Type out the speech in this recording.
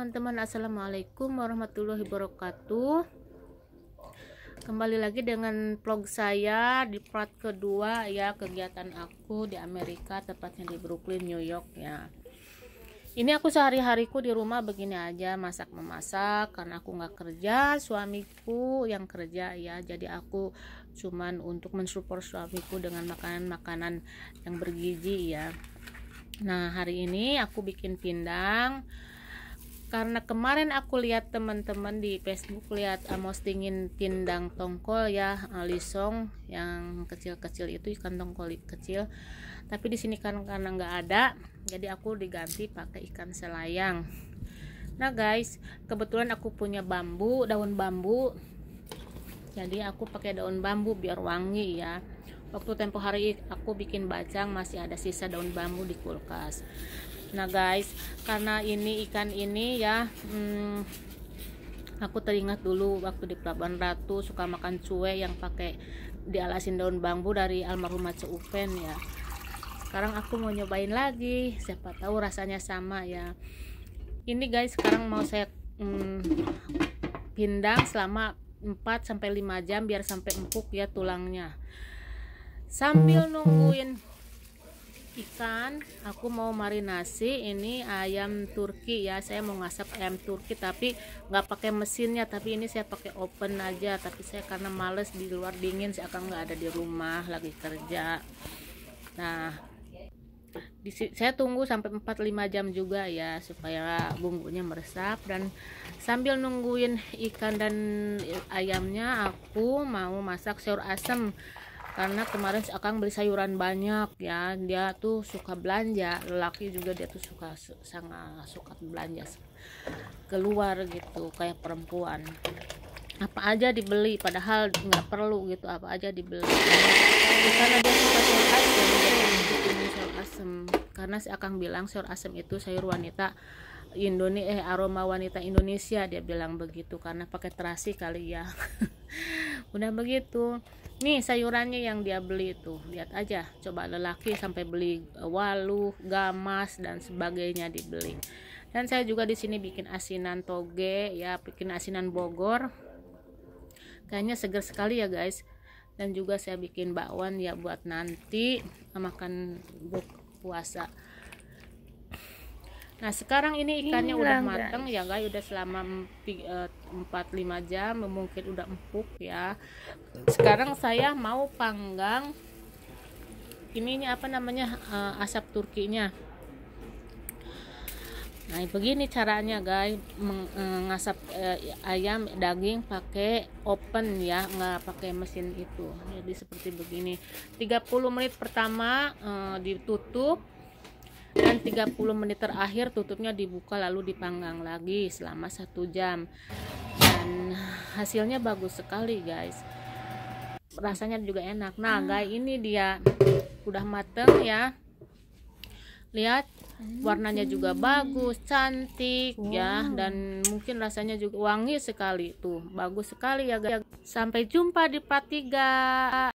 teman-teman Assalamualaikum warahmatullahi wabarakatuh Kembali lagi dengan vlog saya di part kedua ya Kegiatan aku di Amerika tepatnya di Brooklyn, New York ya Ini aku sehari-hariku di rumah begini aja Masak-memasak karena aku nggak kerja Suamiku yang kerja ya Jadi aku cuman untuk mensupport suamiku dengan makanan-makanan yang bergizi ya Nah hari ini aku bikin pindang karena kemarin aku lihat teman-teman di Facebook lihat uh, postingin tindang tongkol ya eh, lisong yang kecil-kecil itu ikan tongkol kecil tapi di sini kan karena nggak ada jadi aku diganti pakai ikan selayang nah guys kebetulan aku punya bambu daun bambu jadi aku pakai daun bambu biar wangi ya waktu tempo hari aku bikin bacang masih ada sisa daun bambu di kulkas nah guys karena ini ikan ini ya hmm, aku teringat dulu waktu di Pelabuhan Ratu suka makan cue yang pakai di alasin daun bambu dari almarhum Mace Upen ya sekarang aku mau nyobain lagi siapa tahu rasanya sama ya ini guys sekarang mau saya hmm, pindang selama 4 sampai 5 jam biar sampai empuk ya tulangnya sambil nungguin ikan aku mau marinasi ini ayam turki ya saya mau ngasap ayam turki tapi nggak pakai mesinnya tapi ini saya pakai open aja tapi saya karena males di luar dingin saya akan nggak ada di rumah lagi kerja nah di, saya tunggu sampai 4-5 jam juga ya supaya bumbunya meresap dan sambil nungguin ikan dan ayamnya aku mau masak sayur asem karena kemarin akang beli sayuran banyak ya dia tuh suka belanja lelaki juga dia tuh suka sangat suka belanja keluar gitu kayak perempuan apa aja dibeli padahal nggak perlu gitu apa aja dibeli karena dia suka sayur asem ini sayur asem karena si akang bilang sayur asem itu sayur wanita Indonesia eh aroma wanita Indonesia dia bilang begitu karena pakai terasi kali ya udah begitu nih sayurannya yang dia beli tuh lihat aja coba lelaki sampai beli eh, waluh, gamas dan sebagainya dibeli dan saya juga di sini bikin asinan toge ya bikin asinan bogor kayaknya seger sekali ya guys dan juga saya bikin bakwan ya buat nanti makan buk puasa Nah sekarang ini ikannya Hilang, udah mateng ya guys, udah selama 4-5 eh, jam, mungkin udah empuk ya. Sekarang saya mau panggang ini, ini apa namanya uh, asap turkinya. Nah begini caranya guys, mengasap eh, uh, ayam daging pakai open ya, nggak pakai mesin itu. Jadi seperti begini. 30 menit pertama uh, ditutup dan 30 menit terakhir tutupnya dibuka lalu dipanggang lagi selama satu jam dan hasilnya bagus sekali guys rasanya juga enak nah hmm. guys ini dia udah mateng ya lihat warnanya juga bagus cantik ya. wow. ya dan mungkin rasanya juga wangi sekali tuh bagus sekali ya guys sampai jumpa di part 3